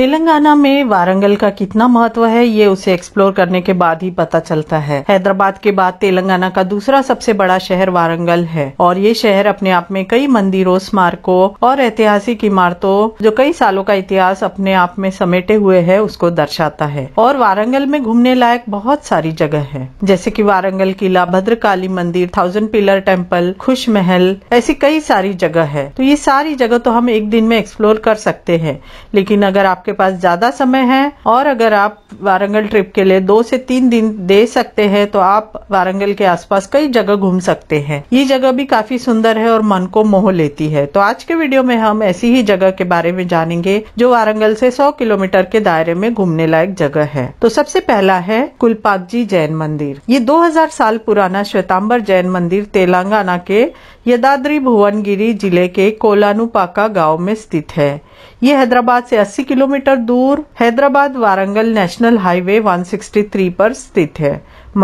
तेलंगाना में वारंगल का कितना महत्व है ये उसे एक्सप्लोर करने के बाद ही पता चलता है हैदराबाद के बाद तेलंगाना का दूसरा सबसे बड़ा शहर वारंगल है और ये शहर अपने आप में कई मंदिरों स्मारकों और ऐतिहासिक इमारतों जो कई सालों का इतिहास अपने आप में समेटे हुए है उसको दर्शाता है और वारंगल में घूमने लायक बहुत सारी जगह है जैसे की वारंगल किला भद्रकाली मंदिर थाउजेंड पिलर टेम्पल खुश महल ऐसी कई सारी जगह है तो ये सारी जगह तो हम एक दिन में एक्सप्लोर कर सकते हैं लेकिन अगर आपके आपके पास ज्यादा समय है और अगर आप वारंगल ट्रिप के लिए दो से तीन दिन दे सकते हैं तो आप वारंगल के आसपास कई जगह घूम सकते हैं ये जगह भी काफी सुंदर है और मन को मोह लेती है तो आज के वीडियो में हम ऐसी ही जगह के बारे में जानेंगे जो वारंगल से सौ किलोमीटर के दायरे में घूमने लायक जगह है तो सबसे पहला है कुलपाक जी जैन मंदिर ये दो साल पुराना श्वेतांबर जैन मंदिर तेलंगाना के यदाद्री भुवनगिरी जिले के कोलानुपाका गांव में स्थित है ये हैदराबाद से 80 किलोमीटर दूर हैदराबाद वारंगल नेशनल हाईवे 163 पर स्थित है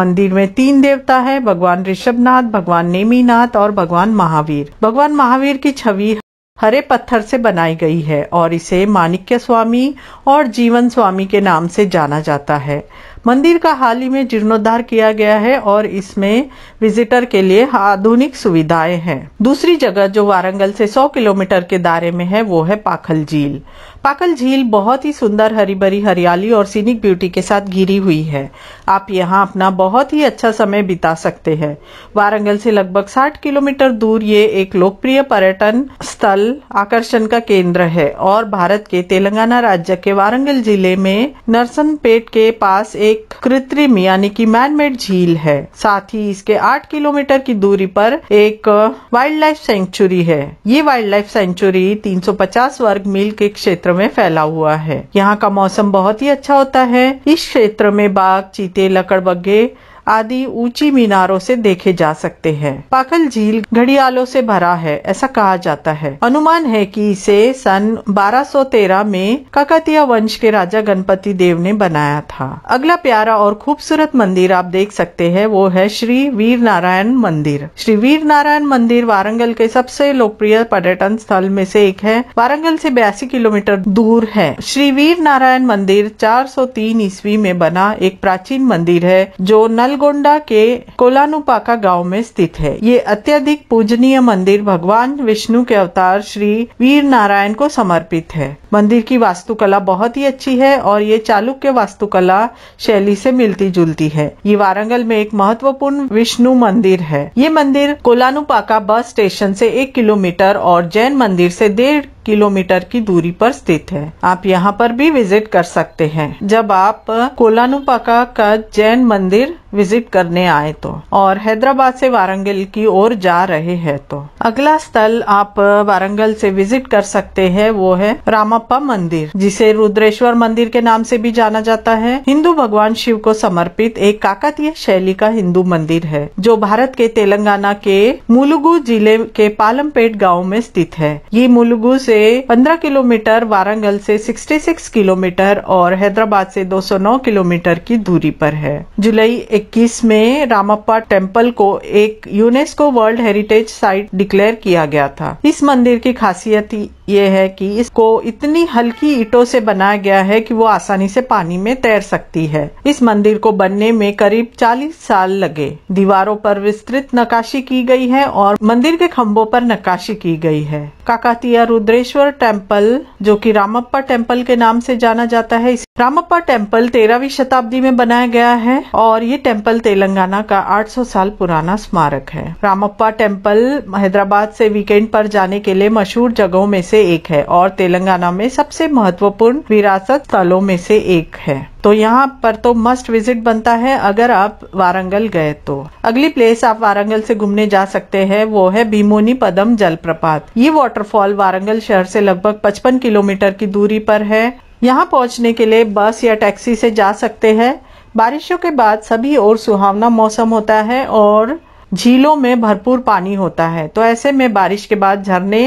मंदिर में तीन देवता है भगवान ऋषभनाथ भगवान नेमीनाथ और भगवान महावीर भगवान महावीर की छवि हरे पत्थर से बनाई गई है और इसे माणिक्य स्वामी और जीवन स्वामी के नाम से जाना जाता है मंदिर का हाल ही में जीर्णोद्धार किया गया है और इसमें विजिटर के लिए आधुनिक सुविधाएं हैं दूसरी जगह जो वारंगल से 100 किलोमीटर के दायरे में है वो है पाखल झील पाखल झील बहुत ही सुंदर हरी भरी हरियाली और सीनिक ब्यूटी के साथ घिरी हुई है आप यहाँ अपना बहुत ही अच्छा समय बिता सकते हैं वारंगल से लगभग 60 किलोमीटर दूर ये एक लोकप्रिय पर्यटन स्थल आकर्षण का केंद्र है और भारत के तेलंगाना राज्य के वारंगल जिले में नरसन के पास एक एक कृत्रिम यानी कि मैनमेड झील है साथ ही इसके आठ किलोमीटर की दूरी पर एक वाइल्ड लाइफ सेंचुरी है ये वाइल्ड लाइफ सेंचुरी 350 वर्ग मील के क्षेत्र में फैला हुआ है यहाँ का मौसम बहुत ही अच्छा होता है इस क्षेत्र में बाघ चीते लकड़बग्घे आदि ऊंची मीनारों से देखे जा सकते हैं पाखल झील घड़ियालों से भरा है ऐसा कहा जाता है अनुमान है कि इसे सन 1213 में काकतीय वंश के राजा गणपति देव ने बनाया था अगला प्यारा और खूबसूरत मंदिर आप देख सकते हैं वो है श्री वीर नारायण मंदिर श्री वीर नारायण मंदिर वारंगल के सबसे लोकप्रिय पर्यटन स्थल में से एक है वारंगल से बयासी किलोमीटर दूर है श्री वीर नारायण मंदिर 403 ईस्वी में बना एक प्राचीन मंदिर है जो नल गोलगोंडा के कोलानुपाका गांव में स्थित है ये अत्यधिक पूजनीय मंदिर भगवान विष्णु के अवतार श्री वीर नारायण को समर्पित है मंदिर की वास्तुकला बहुत ही अच्छी है और ये चालुक्य वास्तुकला शैली से मिलती जुलती है ये वारंगल में एक महत्वपूर्ण विष्णु मंदिर है ये मंदिर कोलानुपाका बस स्टेशन से एक किलोमीटर और जैन मंदिर से डेढ़ किलोमीटर की दूरी पर स्थित है आप यहाँ पर भी विजिट कर सकते हैं जब आप कोलानुपाका का जैन मंदिर विजिट करने आए तो और हैदराबाद से वारंगल की ओर जा रहे हैं तो अगला स्थल आप वारंगल से विजिट कर सकते हैं वो है रामा बप्पा मंदिर जिसे रुद्रेश्वर मंदिर के नाम से भी जाना जाता है हिंदू भगवान शिव को समर्पित एक काकतीय शैली का हिंदू मंदिर है जो भारत के तेलंगाना के मुलुगु जिले के पालमपेट गांव में स्थित है ये मुलुगु से 15 किलोमीटर वारंगल से 66 किलोमीटर और हैदराबाद से 209 किलोमीटर की दूरी पर है जुलाई 21 में रामप्पा टेम्पल को एक UNESCO world heritage site declare किया गया था इस मंदिर की खासियत यह है कि इसको इतने इतनी हल्की ईटों से बनाया गया है कि वो आसानी से पानी में तैर सकती है इस मंदिर को बनने में करीब 40 साल लगे दीवारों पर विस्तृत नकाशी की गई है और मंदिर के खम्भों पर नकाशी की गई है काकातिया रुद्रेश्वर टेम्पल जो कि रामप्पा टेम्पल के नाम से जाना जाता है रामप्पा टेम्पल तेरहवीं शताब्दी में बनाया गया है और ये टेम्पल तेलंगाना का 800 साल पुराना स्मारक है रामप्पा टेम्पल हैदराबाद से वीकेंड पर जाने के लिए मशहूर जगहों में से एक है और तेलंगाना में सबसे महत्वपूर्ण विरासत स्थलों में से एक है तो यहाँ पर तो मस्ट विजिट बनता है अगर आप वारंगल गए तो अगली प्लेस आप वारंगल से घूमने जा सकते हैं वो है भीमोनी पदम जलप्रपात ये वाटरफॉल वारंगल शहर से लगभग 55 किलोमीटर की दूरी पर है यहाँ पहुँचने के लिए बस या टैक्सी से जा सकते हैं बारिशों के बाद सभी और सुहावना मौसम होता है और झीलों में भरपूर पानी होता है तो ऐसे में बारिश के बाद झरने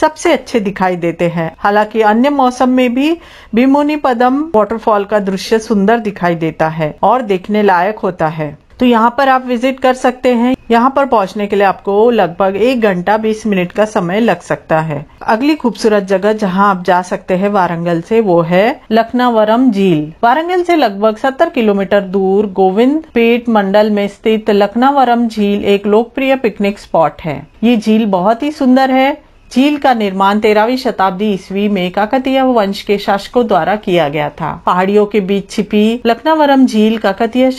सबसे अच्छे दिखाई देते हैं हालांकि अन्य मौसम में भी भीमुनी पदम वाटरफॉल का दृश्य सुंदर दिखाई देता है और देखने लायक होता है तो यहाँ पर आप विजिट कर सकते हैं यहाँ पर पहुँचने के लिए आपको लगभग एक घंटा बीस मिनट का समय लग सकता है अगली खूबसूरत जगह जहाँ आप जा सकते हैं वारंगल से वो है लखनावरम झील वारंगल से लगभग सत्तर किलोमीटर दूर गोविंद पेट मंडल में स्थित लखनावरम झील एक लोकप्रिय पिकनिक स्पॉट है ये झील बहुत ही सुंदर है झील का निर्माण तेरहवीं शताब्दी ईस्वी में काकतीय वंश के शासकों द्वारा किया गया था पहाड़ियों के बीच छिपी लखनावरम झील काकतीय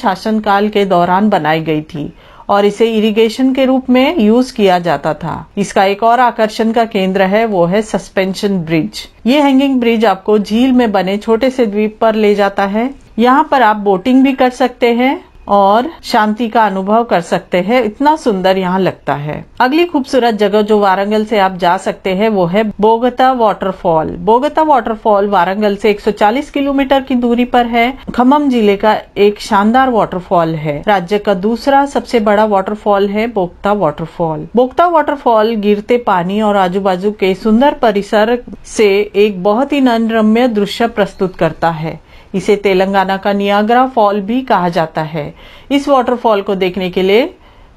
काल के दौरान बनाई गई थी और इसे इरिगेशन के रूप में यूज किया जाता था इसका एक और आकर्षण का केंद्र है वो है सस्पेंशन ब्रिज ये हैंगिंग ब्रिज आपको झील में बने छोटे से द्वीप पर ले जाता है यहाँ पर आप बोटिंग भी कर सकते हैं और शांति का अनुभव कर सकते हैं इतना सुंदर यहाँ लगता है अगली खूबसूरत जगह जो वारंगल से आप जा सकते हैं वो है बोगता वाटरफॉल बोगता वाटरफॉल वारंगल से 140 किलोमीटर की दूरी पर है खमम जिले का एक शानदार वाटरफॉल है राज्य का दूसरा सबसे बड़ा वाटरफॉल है बोगता वाटरफॉल बोगता वाटरफॉल गिरते पानी और आजू बाजू के सुंदर परिसर से एक बहुत ही ननरम्य दृश्य प्रस्तुत करता है इसे तेलंगाना का नियाग्रा फॉल भी कहा जाता है इस वॉटरफॉल को देखने के लिए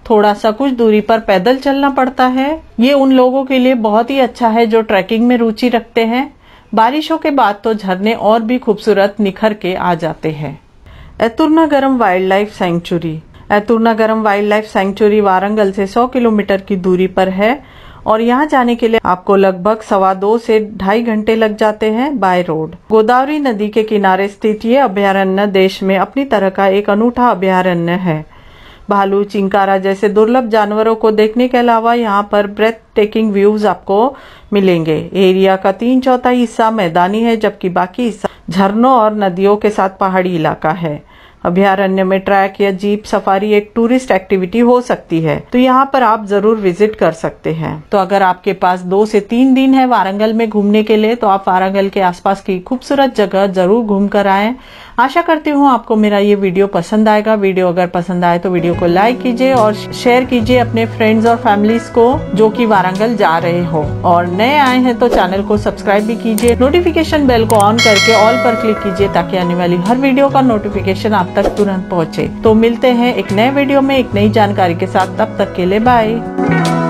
थोड़ा सा कुछ दूरी पर पैदल चलना पड़ता है ये उन लोगों के लिए बहुत ही अच्छा है जो ट्रैकिंग में रुचि रखते हैं बारिशों के बाद तो झरने और भी खूबसूरत निखर के आ जाते हैं एतुरनागरम वाइल्ड लाइफ सेंचुरी गरम वाइल्ड लाइफ सेंचुरी वारंगल से 100 किलोमीटर की दूरी पर है और यहाँ जाने के लिए आपको लगभग सवा दो से ढाई घंटे लग जाते हैं बाय रोड गोदावरी नदी के किनारे स्थित ये अभ्यारण्य देश में अपनी तरह का एक अनूठा अभ्यारण्य है भालू चिंकारा जैसे दुर्लभ जानवरों को देखने के अलावा यहाँ पर ब्रेथ टेकिंग व्यूज आपको मिलेंगे एरिया का तीन चौथा हिस्सा मैदानी है जबकि बाकी हिस्सा झरनों और नदियों के साथ पहाड़ी इलाका है अभ्यारण्य में ट्रैक या जीप सफारी एक टूरिस्ट एक्टिविटी हो सकती है तो यहाँ पर आप जरूर विजिट कर सकते हैं तो अगर आपके पास दो से तीन दिन है वारंगल में घूमने के लिए तो आप वारंगल के आसपास की खूबसूरत जगह जरूर घूम कर आए आशा करती हूँ आपको मेरा ये वीडियो पसंद आएगा वीडियो अगर पसंद आए तो वीडियो को लाइक कीजिए और शेयर कीजिए अपने फ्रेंड्स और फैमिलीज को जो कि वारंगल जा रहे हो और नए आए हैं तो चैनल को सब्सक्राइब भी कीजिए नोटिफिकेशन बेल को ऑन करके ऑल पर क्लिक कीजिए ताकि आने वाली हर वीडियो का नोटिफिकेशन आप तक तुरंत पहुँचे तो मिलते हैं एक नए वीडियो में एक नई जानकारी के साथ तब तक के लिए बाय